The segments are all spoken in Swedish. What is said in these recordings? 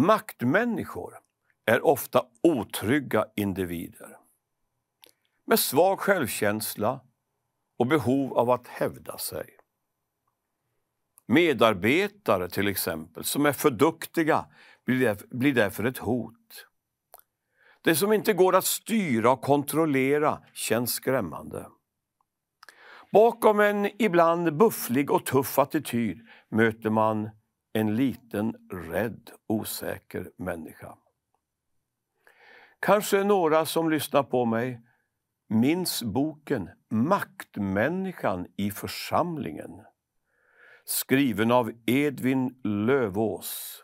Maktmänniskor är ofta otrygga individer med svag självkänsla och behov av att hävda sig. Medarbetare till exempel, som är för duktiga, blir därför ett hot. Det som inte går att styra och kontrollera känns skrämmande. Bakom en ibland bufflig och tuff attityd möter man en liten, rädd, osäker människa. Kanske några som lyssnar på mig minns boken Maktmänniskan i församlingen skriven av Edvin Lövås,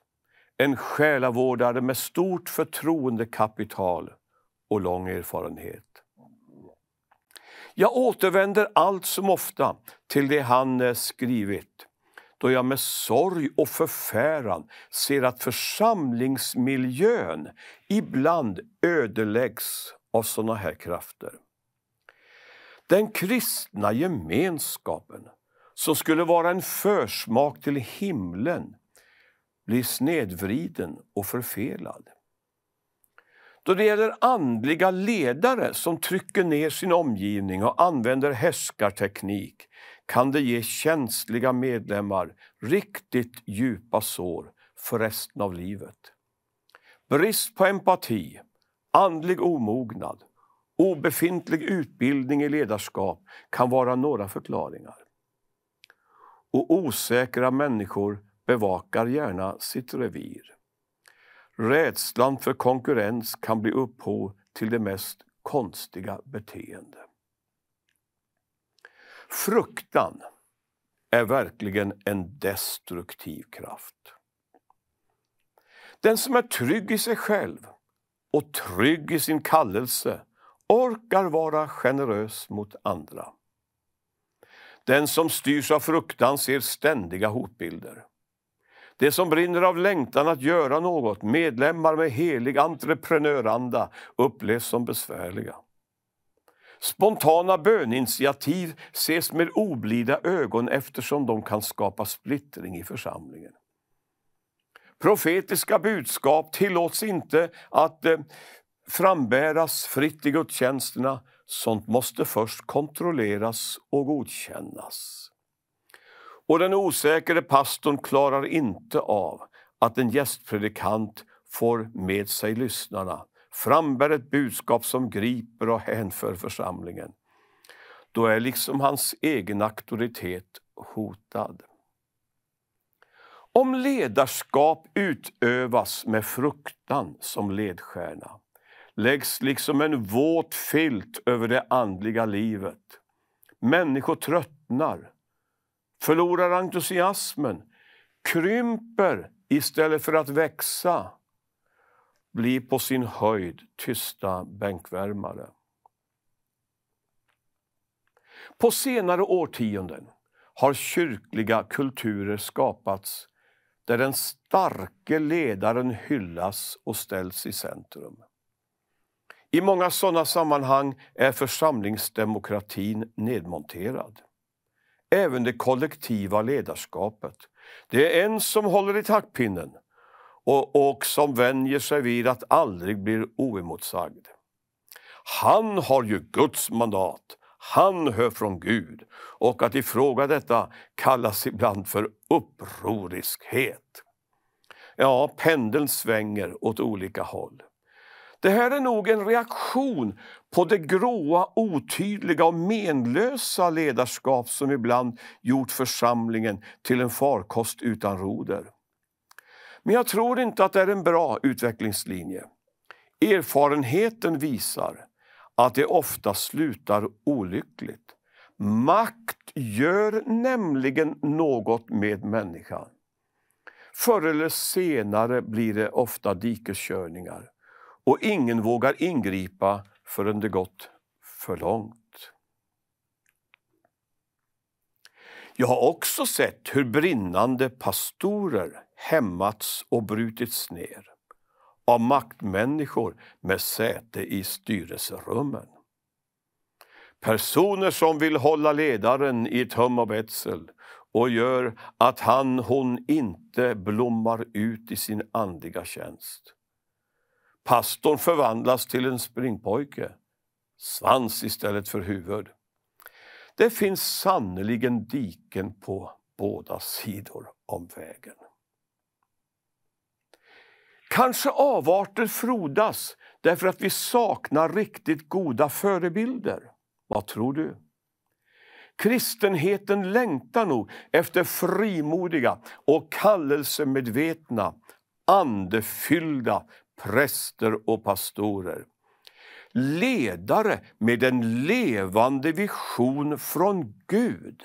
en själavårdare med stort förtroendekapital och lång erfarenhet. Jag återvänder allt som ofta till det han eh, skrivit då jag med sorg och förfäran ser att församlingsmiljön ibland ödeläggs av sådana här krafter. Den kristna gemenskapen, som skulle vara en försmak till himlen, blir snedvriden och förfelad. Då det gäller andliga ledare som trycker ner sin omgivning och använder häskarteknik kan det ge känsliga medlemmar riktigt djupa sår för resten av livet. Brist på empati, andlig omognad, obefintlig utbildning i ledarskap kan vara några förklaringar. Och osäkra människor bevakar gärna sitt revir. Rädslan för konkurrens kan bli upphov till det mest konstiga beteende. Fruktan är verkligen en destruktiv kraft. Den som är trygg i sig själv och trygg i sin kallelse orkar vara generös mot andra. Den som styrs av fruktan ser ständiga hotbilder. Det som brinner av längtan att göra något, medlemmar med helig entreprenöranda, upplevs som besvärliga. Spontana böninitiativ ses med oblida ögon eftersom de kan skapa splittring i församlingen. Profetiska budskap tillåts inte att eh, frambäras fritt i gudstjänsterna. Sånt måste först kontrolleras och godkännas. Och den osäkra pastorn klarar inte av att en gästpredikant får med sig lyssnarna, frambär ett budskap som griper och hänför församlingen. Då är liksom hans egen auktoritet hotad. Om ledarskap utövas med fruktan som ledstjärna läggs liksom en våt filt över det andliga livet. Människor tröttnar förlorar entusiasmen, krymper istället för att växa, blir på sin höjd tysta bänkvärmare. På senare årtionden har kyrkliga kulturer skapats där den starke ledaren hyllas och ställs i centrum. I många sådana sammanhang är församlingsdemokratin nedmonterad även det kollektiva ledarskapet. Det är en som håller i taktpinnen och, och som vänjer sig vid att aldrig bli oemotsagd. Han har ju Guds mandat, han hör från Gud och att ifråga detta kallas ibland för upproriskhet. Ja, pendeln svänger åt olika håll. Det här är nog en reaktion på det gråa, otydliga och menlösa ledarskap som ibland gjort församlingen till en farkost utan roder. Men jag tror inte att det är en bra utvecklingslinje. Erfarenheten visar att det ofta slutar olyckligt. Makt gör nämligen något med människan. Förr eller senare blir det ofta dikeskörningar och ingen vågar ingripa förrän det gått för långt. Jag har också sett hur brinnande pastorer hämmats och brutits ner av maktmänniskor med säte i styrelserummen. Personer som vill hålla ledaren i töm och betsel och gör att han, hon inte blommar ut i sin andliga tjänst. Pastorn förvandlas till en springpojke. Svans istället för huvud. Det finns sannerligen diken på båda sidor om vägen. Kanske avarter frodas därför att vi saknar riktigt goda förebilder. Vad tror du? Kristenheten längtar nog efter frimodiga och kallelsemedvetna, andefyllda präster och pastorer. Ledare med en levande vision från Gud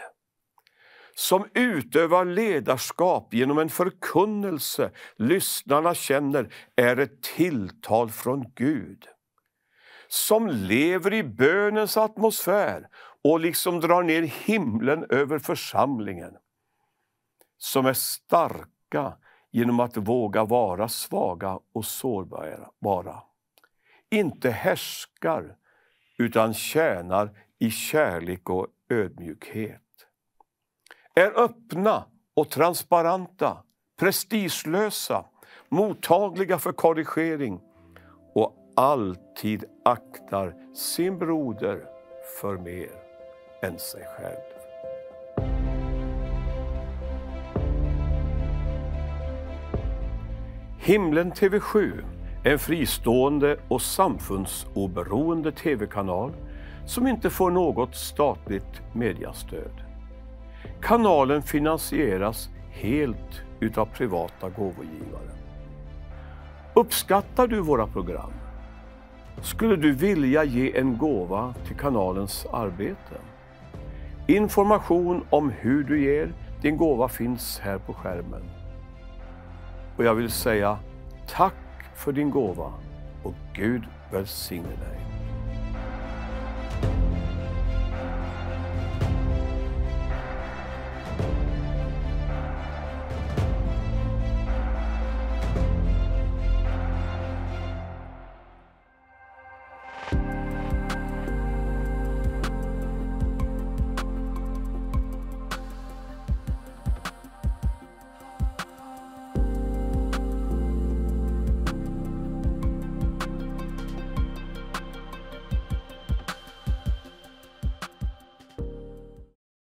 som utövar ledarskap genom en förkunnelse lyssnarna känner är ett tilltal från Gud som lever i bönens atmosfär och liksom drar ner himlen över församlingen. Som är starka genom att våga vara svaga och sårbara. Inte härskar, utan tjänar i kärlek och ödmjukhet. Är öppna och transparenta, prestigelösa mottagliga för korrigering och alltid aktar sin broder för mer än sig själv. Himlen TV7, är en fristående och samfundsoberoende tv-kanal som inte får något statligt mediastöd. Kanalen finansieras helt utav privata gåvogivare. Uppskattar du våra program? Skulle du vilja ge en gåva till kanalens arbete? Information om hur du ger din gåva finns här på skärmen. Och jag vill säga tack för din gåva och Gud välsigne dig.